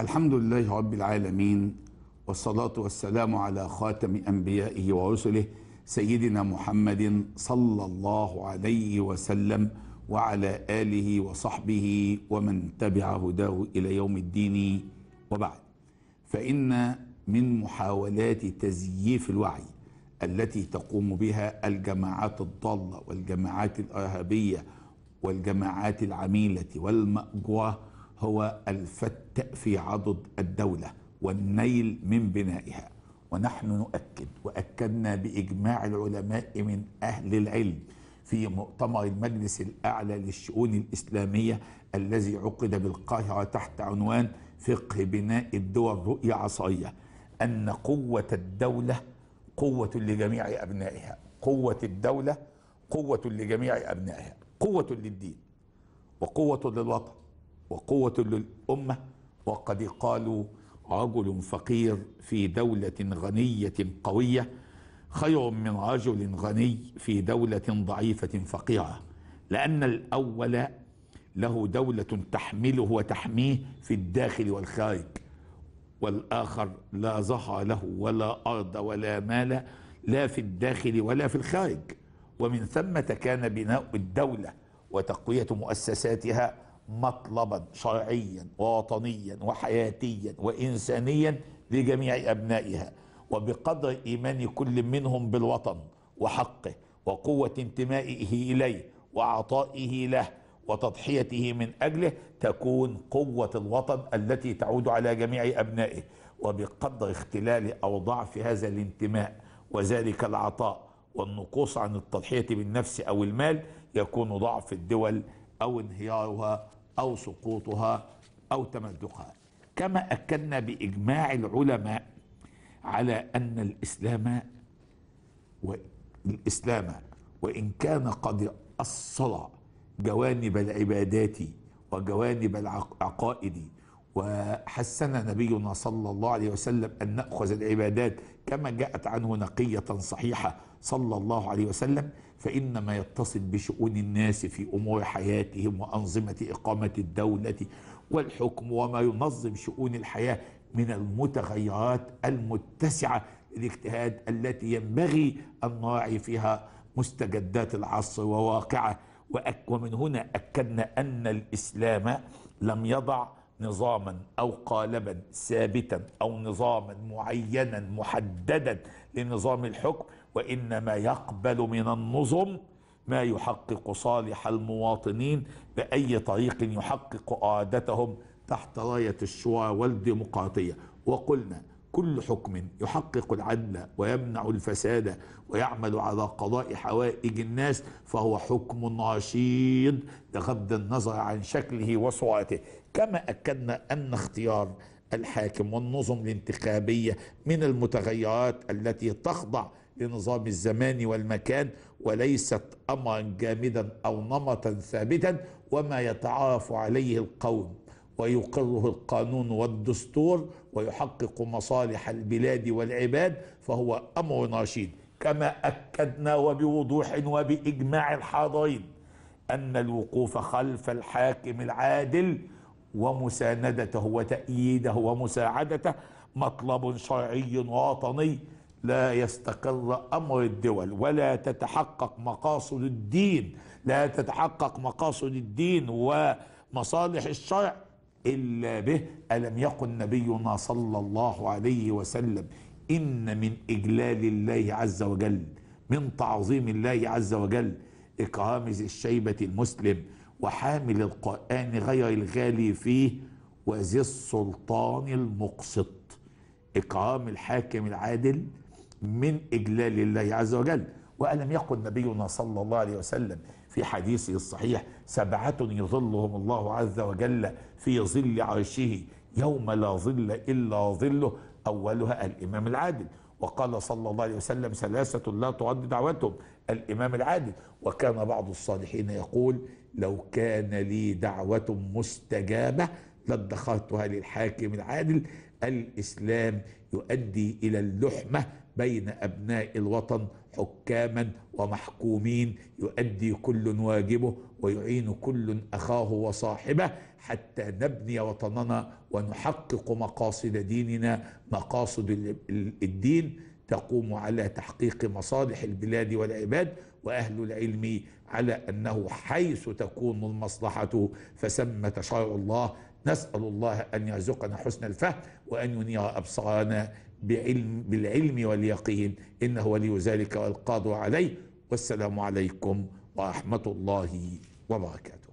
الحمد لله رب العالمين والصلاة والسلام على خاتم أنبيائه ورسله سيدنا محمد صلى الله عليه وسلم وعلى آله وصحبه ومن تبع هداه إلى يوم الدين وبعد فإن من محاولات تزييف الوعي التي تقوم بها الجماعات الضالة والجماعات الإرهابية والجماعات العميلة والمأجورة هو الفت في عضد الدولة والنيل من بنائها ونحن نؤكد وأكدنا بإجماع العلماء من أهل العلم في مؤتمر المجلس الأعلى للشؤون الإسلامية الذي عقد بالقاهرة تحت عنوان فقه بناء الدول رؤية عصرية أن قوة الدولة قوة لجميع أبنائها قوة الدولة قوة لجميع أبنائها قوة للدين وقوة للوطن وقوة للأمة وقد قالوا رجل فقير في دولة غنية قوية خير من رجل غني في دولة ضعيفة فقيرة لأن الأول له دولة تحمله وتحميه في الداخل والخارج والآخر لا ظهر له ولا أرض ولا مال لا في الداخل ولا في الخارج ومن ثم كان بناء الدولة وتقوية مؤسساتها مطلبا شرعيا ووطنيا وحياتيا وانسانيا لجميع ابنائها وبقدر ايمان كل منهم بالوطن وحقه وقوه انتمائه اليه وعطائه له وتضحيته من اجله تكون قوه الوطن التي تعود على جميع ابنائه وبقدر اختلال او ضعف هذا الانتماء وذلك العطاء والنقوص عن التضحيه بالنفس او المال يكون ضعف الدول أو انهيارها أو سقوطها أو تمدقها كما أكدنا بإجماع العلماء على أن الإسلام والإسلام وإن كان قد أصل جوانب العبادات وجوانب العقائد وحسن نبينا صلى الله عليه وسلم أن نأخذ العبادات كما جاءت عنه نقية صحيحة صلى الله عليه وسلم فإن ما يتصل بشؤون الناس في أمور حياتهم وأنظمة إقامة الدولة والحكم وما ينظم شؤون الحياة من المتغيرات المتسعة الاجتهاد التي ينبغي أن نراعي فيها مستجدات العصر وواقعه ومن هنا أكدنا أن الإسلام لم يضع نظاما او قالبا ثابتا او نظاما معينا محددا لنظام الحكم وانما يقبل من النظم ما يحقق صالح المواطنين باي طريق يحقق عادتهم تحت رايه الشورى والديمقراطيه وقلنا كل حكم يحقق العدل ويمنع الفساد ويعمل على قضاء حوائج الناس فهو حكم رشيد بغض النظر عن شكله وصورته كما اكدنا ان اختيار الحاكم والنظم الانتخابيه من المتغيرات التي تخضع لنظام الزمان والمكان وليست امرا جامدا او نمطا ثابتا وما يتعارف عليه القوم ويقره القانون والدستور ويحقق مصالح البلاد والعباد فهو امر رشيد كما اكدنا وبوضوح وباجماع الحاضرين ان الوقوف خلف الحاكم العادل ومساندته وتأييده ومساعدته مطلب شرعي وطني لا يستقر امر الدول ولا تتحقق مقاصد الدين لا تتحقق مقاصد الدين ومصالح الشرع إلا به ألم يقل نبينا صلى الله عليه وسلم إن من إجلال الله عز وجل من تعظيم الله عز وجل إكرام الشيبة المسلم وحامل القرآن غير الغالي فيه وذي السلطان المقسط إكرام الحاكم العادل من إجلال الله عز وجل وألم يقل نبينا صلى الله عليه وسلم في حديثه الصحيح سبعة يظلهم الله عز وجل في ظل عرشه يوم لا ظل إلا ظله أولها الإمام العادل وقال صلى الله عليه وسلم ثلاثة لا ترد دعوتهم الإمام العادل وكان بعض الصالحين يقول لو كان لي دعوة مستجابة لادخرتها للحاكم العادل الاسلام يؤدي الى اللحمه بين ابناء الوطن حكاما ومحكومين يؤدي كل واجبه ويعين كل اخاه وصاحبه حتى نبني وطننا ونحقق مقاصد ديننا مقاصد الدين تقوم على تحقيق مصالح البلاد والعباد واهل العلم على انه حيث تكون المصلحه فثمه شرع الله نسأل الله أن يرزقنا حسن الفهم وأن ينير أبصارنا بعلم بالعلم واليقين إنه ولي ذلك والقادر عليه والسلام عليكم ورحمة الله وبركاته